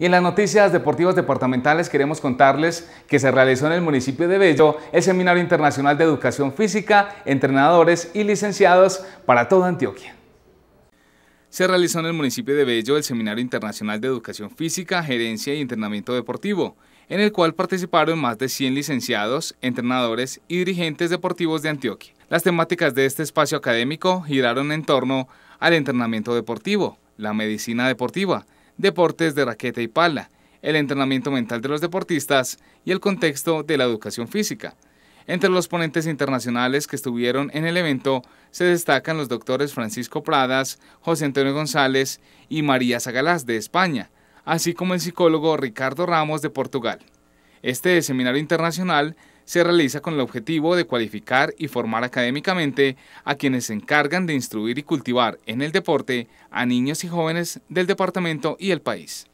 Y en las noticias deportivas departamentales queremos contarles que se realizó en el municipio de Bello el Seminario Internacional de Educación Física, Entrenadores y Licenciados para toda Antioquia. Se realizó en el municipio de Bello el Seminario Internacional de Educación Física, Gerencia y Entrenamiento Deportivo, en el cual participaron más de 100 licenciados, entrenadores y dirigentes deportivos de Antioquia. Las temáticas de este espacio académico giraron en torno al entrenamiento deportivo, la medicina deportiva, deportes de raqueta y pala, el entrenamiento mental de los deportistas y el contexto de la educación física. Entre los ponentes internacionales que estuvieron en el evento se destacan los doctores Francisco Pradas, José Antonio González y María Zagalás de España, así como el psicólogo Ricardo Ramos de Portugal. Este seminario internacional se realiza con el objetivo de cualificar y formar académicamente a quienes se encargan de instruir y cultivar en el deporte a niños y jóvenes del departamento y el país.